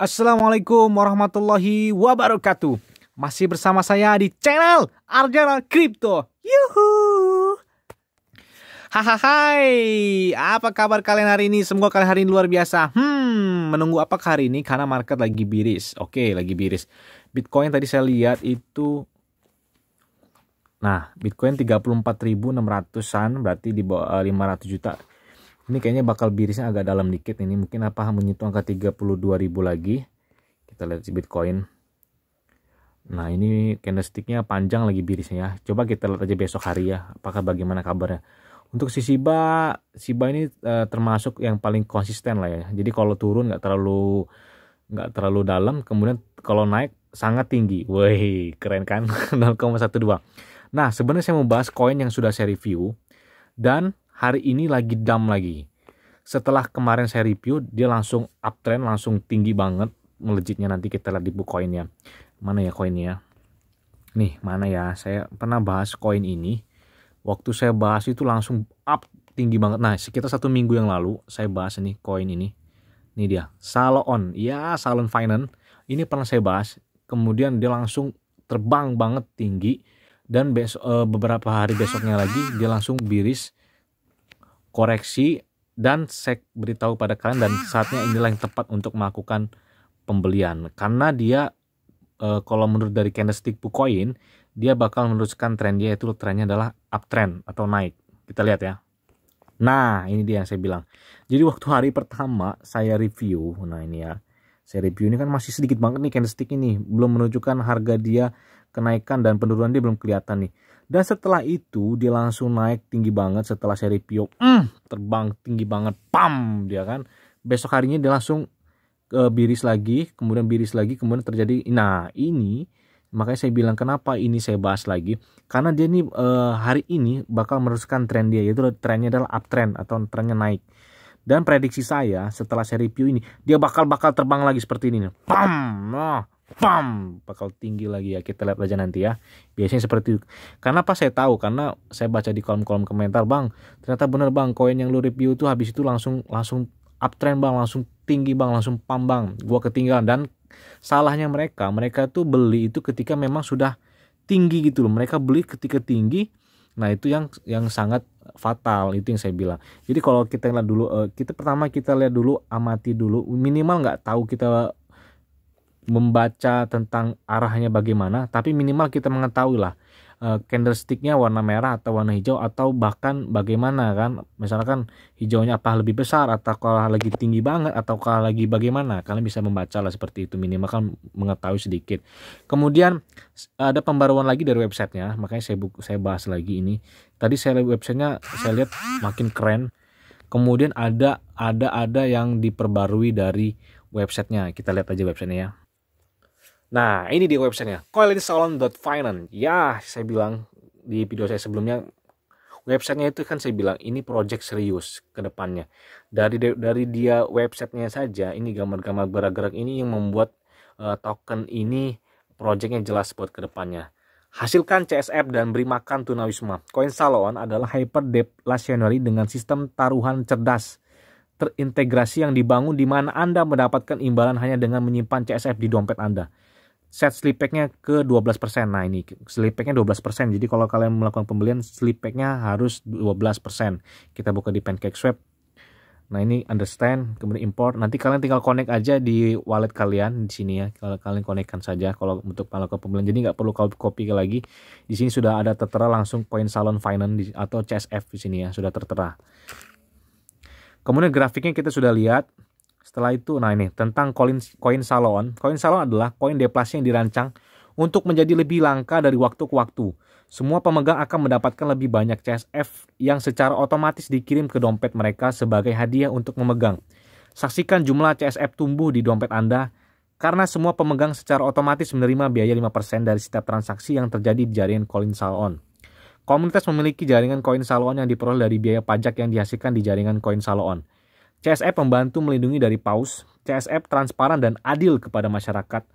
Assalamualaikum warahmatullahi wabarakatuh. Masih bersama saya di channel Arjana Crypto. Yuhu. Hahaha. Apa kabar kalian hari ini? Semoga kalian hari ini luar biasa. Hmm, menunggu apa hari ini karena market lagi biris. Oke, lagi biris. Bitcoin tadi saya lihat itu Nah, Bitcoin 34.600-an berarti di bawah 500 eh, juta. Ini kayaknya bakal birisnya agak dalam dikit ini. Mungkin apa menyentuh angka 32.000 lagi. Kita lihat si Bitcoin. Nah ini candlesticknya panjang lagi birisnya ya. Coba kita lihat aja besok hari ya. Apakah bagaimana kabarnya. Untuk si Shiba, Shiba ini uh, termasuk yang paling konsisten lah ya. Jadi kalau turun nggak terlalu nggak terlalu dalam. Kemudian kalau naik sangat tinggi. Woi keren kan 0,12. Nah sebenarnya saya mau bahas koin yang sudah saya review. Dan hari ini lagi dam lagi. Setelah kemarin saya review, dia langsung uptrend, langsung tinggi banget melejitnya nanti kita lihat di buku koinnya. Mana ya koinnya? Ya? Nih, mana ya? Saya pernah bahas koin ini. Waktu saya bahas itu langsung up tinggi banget. Nah, sekitar satu minggu yang lalu saya bahas ini koin ini. Ini dia, Salon. Ya, Salon Finance. Ini pernah saya bahas. Kemudian dia langsung terbang banget tinggi dan eh, beberapa hari besoknya lagi dia langsung biris koreksi dan sek beritahu pada kalian dan ah. saatnya inilah yang tepat untuk melakukan pembelian karena dia e, kalau menurut dari candlestick Bukoin dia bakal meneruskan tren dia itu trennya adalah uptrend atau naik kita lihat ya nah ini dia yang saya bilang jadi waktu hari pertama saya review nah ini ya saya review ini kan masih sedikit banget nih candlestick ini belum menunjukkan harga dia kenaikan dan penurunan dia belum kelihatan nih. Dan setelah itu dia langsung naik tinggi banget setelah seri Pio mm, terbang tinggi banget, pam dia kan. Besok harinya dia langsung ke eh, biris lagi, kemudian biris lagi, kemudian terjadi. Nah ini makanya saya bilang kenapa ini saya bahas lagi karena dia nih eh, hari ini bakal meneruskan tren dia yaitu trennya adalah uptrend atau trennya naik. Dan prediksi saya setelah seri Pio ini dia bakal bakal terbang lagi seperti ini, pam. Nah, pam bakal tinggi lagi ya kita lihat aja nanti ya biasanya seperti itu karena apa? saya tahu karena saya baca di kolom-kolom komentar bang ternyata bener bang koin yang lu review itu habis itu langsung langsung uptrend bang langsung tinggi bang langsung pam bang gua ketinggalan dan salahnya mereka mereka tuh beli itu ketika memang sudah tinggi gitu loh mereka beli ketika tinggi nah itu yang yang sangat fatal itu yang saya bilang jadi kalau kita lihat dulu eh, kita pertama kita lihat dulu amati dulu minimal nggak tahu kita membaca tentang arahnya bagaimana, tapi minimal kita mengetahui lah eh, candlesticknya warna merah atau warna hijau atau bahkan bagaimana kan misalkan hijaunya apa lebih besar atau kalau lagi tinggi banget atau kalau lagi bagaimana kalian bisa membaca lah seperti itu minimal kan mengetahui sedikit kemudian ada pembaruan lagi dari websitenya makanya saya buku saya bahas lagi ini tadi saya lihat websitenya saya lihat makin keren kemudian ada ada ada yang diperbarui dari websitenya kita lihat aja websitenya ya Nah, ini dia websitenya, finance. Ya, saya bilang di video saya sebelumnya, websitenya itu kan saya bilang ini project serius ke depannya. Dari dari dia websitenya saja, ini gambar-gambar gerak-gerak ini yang membuat uh, token ini projectnya jelas buat ke depannya. Hasilkan CSF dan beri makan tunawisma. Koin Salon adalah hyper deflationary dengan sistem taruhan cerdas terintegrasi yang dibangun di mana Anda mendapatkan imbalan hanya dengan menyimpan CSF di dompet Anda set sleep packnya ke 12%. Nah ini sleep packnya 12%. Jadi kalau kalian melakukan pembelian sleep packnya harus 12%. Kita buka di Pancake Swap. Nah ini understand, kemudian import. Nanti kalian tinggal connect aja di wallet kalian di sini ya. Kalau kalian connectkan saja kalau untuk melakukan pembelian. Jadi nggak perlu copy lagi. Di sini sudah ada tertera langsung poin salon finance di, atau CSF di sini ya sudah tertera. Kemudian grafiknya kita sudah lihat setelah itu, nah ini tentang koin, koin salon. Koin salon adalah koin deflasi yang dirancang untuk menjadi lebih langka dari waktu ke waktu. Semua pemegang akan mendapatkan lebih banyak CSF yang secara otomatis dikirim ke dompet mereka sebagai hadiah untuk memegang. Saksikan jumlah CSF tumbuh di dompet Anda karena semua pemegang secara otomatis menerima biaya 5% dari setiap transaksi yang terjadi di jaringan koin salon. Komunitas memiliki jaringan koin salon yang diperoleh dari biaya pajak yang dihasilkan di jaringan koin salon. CSF membantu melindungi dari paus, CSF transparan dan adil kepada masyarakat.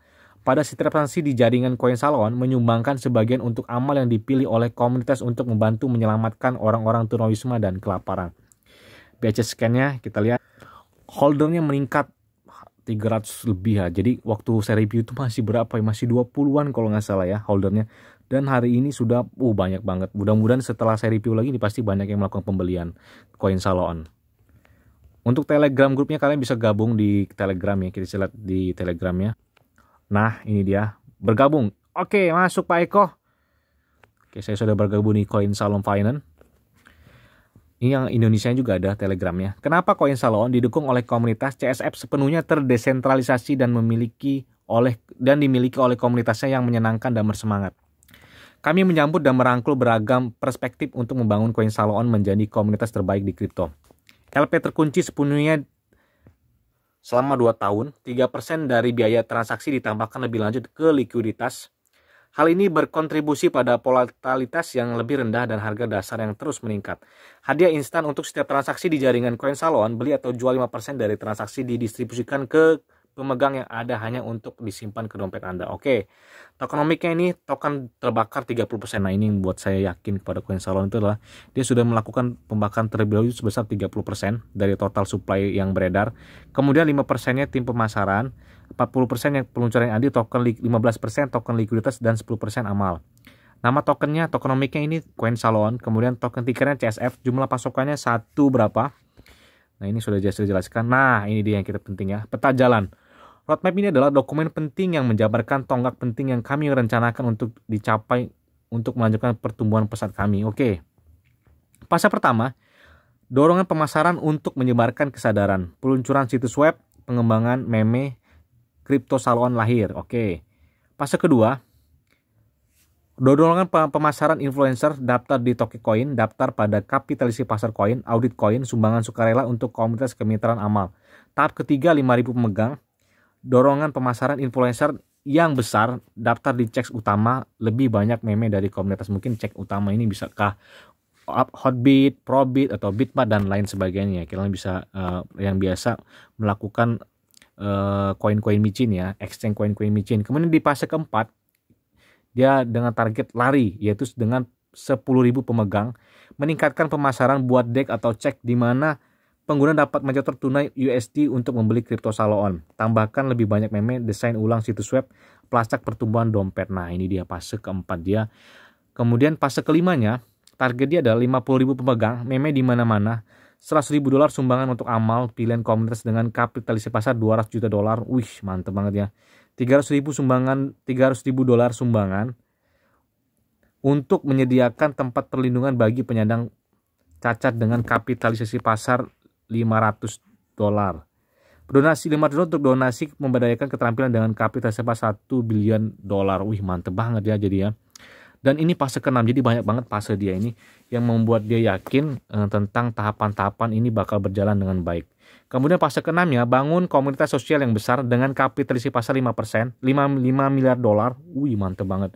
Pada setiap transaksi di jaringan koin salon menyumbangkan sebagian untuk amal yang dipilih oleh komunitas untuk membantu menyelamatkan orang-orang tunawisma dan kelaparan. BC scan-nya kita lihat holdernya meningkat 300 lebih ya. Jadi waktu saya review itu masih berapa ya? Masih 20-an kalau nggak salah ya holdernya. Dan hari ini sudah uh banyak banget. Mudah-mudahan setelah saya review lagi ini pasti banyak yang melakukan pembelian koin salon. Untuk Telegram grupnya kalian bisa gabung di Telegram ya, kita lihat di Telegram ya. Nah, ini dia bergabung. Oke, masuk Pak Eko. Oke, saya sudah bergabung di Coin Salon Finance. Ini yang Indonesia juga ada Telegramnya. Kenapa Koin Salon didukung oleh komunitas CSF sepenuhnya terdesentralisasi dan memiliki oleh dan dimiliki oleh komunitasnya yang menyenangkan dan bersemangat. Kami menyambut dan merangkul beragam perspektif untuk membangun Koin Salon menjadi komunitas terbaik di kripto. LP terkunci sepenuhnya selama 2 tahun, 3% dari biaya transaksi ditambahkan lebih lanjut ke likuiditas. Hal ini berkontribusi pada volatilitas yang lebih rendah dan harga dasar yang terus meningkat. Hadiah instan untuk setiap transaksi di jaringan koin salon, beli atau jual 5% dari transaksi didistribusikan ke pemegang yang ada hanya untuk disimpan ke dompet Anda. Oke. Tokenomiknya ini token terbakar 30%. Nah, ini buat saya yakin kepada koin Salon itu adalah dia sudah melakukan pembakaran terlebih dahulu sebesar 30% dari total supply yang beredar. Kemudian 5%-nya tim pemasaran, 40% yang peluncuran yang ada token 15% token likuiditas dan 10% amal. Nama tokennya, tokenomiknya ini koin Salon, kemudian token tickernya CSF, jumlah pasokannya satu berapa? Nah, ini sudah jelas jelaskan. Nah, ini dia yang kita penting ya, peta jalan Roadmap ini adalah dokumen penting yang menjabarkan tonggak penting yang kami rencanakan untuk dicapai untuk melanjutkan pertumbuhan pesat kami. Oke. Pasal pertama, dorongan pemasaran untuk menyebarkan kesadaran, peluncuran situs web, pengembangan meme, kripto salon lahir. Oke. Pasal kedua, dorongan pemasaran influencer daftar di Tokicoin, daftar pada kapitalisasi pasar koin, audit koin, sumbangan sukarela untuk komunitas kemitraan amal. Tahap ketiga 5000 pemegang, dorongan pemasaran influencer yang besar daftar di cek utama lebih banyak meme dari komunitas mungkin cek utama ini bisakah Hotbit, Probit atau bitmap dan lain sebagainya kalian bisa uh, yang biasa melakukan eh, koin-koin uh, micin ya exchange koin-koin micin kemudian di fase keempat dia dengan target lari yaitu dengan 10.000 pemegang meningkatkan pemasaran buat deck atau cek di mana pengguna dapat mencotor tunai USD untuk membeli kripto Saloon. Tambahkan lebih banyak meme, desain ulang situs web, pelacak pertumbuhan dompet. Nah ini dia fase keempat dia. Kemudian fase kelimanya, target dia adalah 50 ribu pemegang, meme di mana-mana, 100 ribu dolar sumbangan untuk amal, pilihan komunitas dengan kapitalisasi pasar 200 juta dolar. Wih, mantep banget ya. 300 ribu sumbangan, 300 ribu dolar sumbangan untuk menyediakan tempat perlindungan bagi penyandang cacat dengan kapitalisasi pasar 500 dolar. Donasi 5 dolar untuk donasi memberdayakan keterampilan dengan kapital sebesar 1 bilion dolar. Wih, mantep banget ya jadi ya. Dan ini fase ke-6, jadi banyak banget fase dia ini yang membuat dia yakin eh, tentang tahapan-tahapan ini bakal berjalan dengan baik. Kemudian fase ke-6 ya, bangun komunitas sosial yang besar dengan kapitalisasi pasar 5%, 5, 5 miliar dolar. Wih, mantep banget.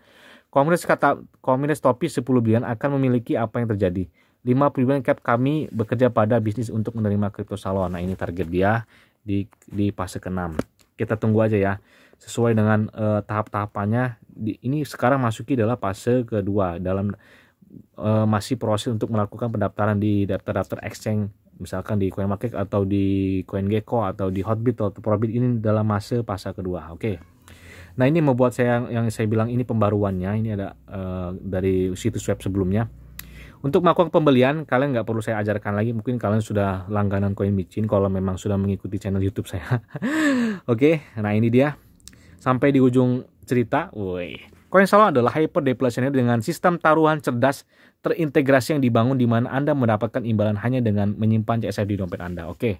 Komunitas kata komunitas topi 10 bilion akan memiliki apa yang terjadi 5 pribadi cap kami bekerja pada bisnis untuk menerima kripto salon. Nah, ini target dia di di fase ke-6. Kita tunggu aja ya. Sesuai dengan uh, tahap-tahapannya ini sekarang masuki adalah fase kedua dalam uh, masih proses untuk melakukan pendaftaran di daftar-daftar exchange misalkan di CoinMarket atau di CoinGecko atau di Hotbit atau Probit ini dalam fase fase kedua. Oke. Okay. Nah, ini membuat saya yang, yang saya bilang ini pembaruannya. Ini ada uh, dari situs web sebelumnya untuk melakukan pembelian, kalian nggak perlu saya ajarkan lagi. Mungkin kalian sudah langganan koin micin kalau memang sudah mengikuti channel YouTube saya. Oke, okay, nah ini dia. Sampai di ujung cerita, woi. Koin Salon adalah hyper deflationary dengan sistem taruhan cerdas terintegrasi yang dibangun di mana Anda mendapatkan imbalan hanya dengan menyimpan CSF di dompet Anda. Oke. Okay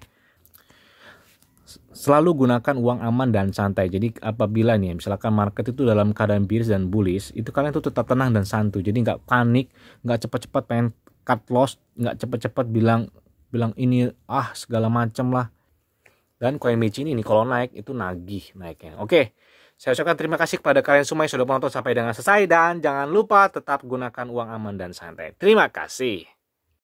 selalu gunakan uang aman dan santai. Jadi apabila nih misalkan market itu dalam keadaan bearish dan bullish, itu kalian tuh tetap tenang dan santu. Jadi nggak panik, nggak cepat-cepat pengen cut loss, nggak cepat-cepat bilang bilang ini ah segala macam lah. Dan koin micin ini kalau naik itu nagih naiknya. Oke, saya ucapkan terima kasih kepada kalian semua yang sudah menonton sampai dengan selesai dan jangan lupa tetap gunakan uang aman dan santai. Terima kasih.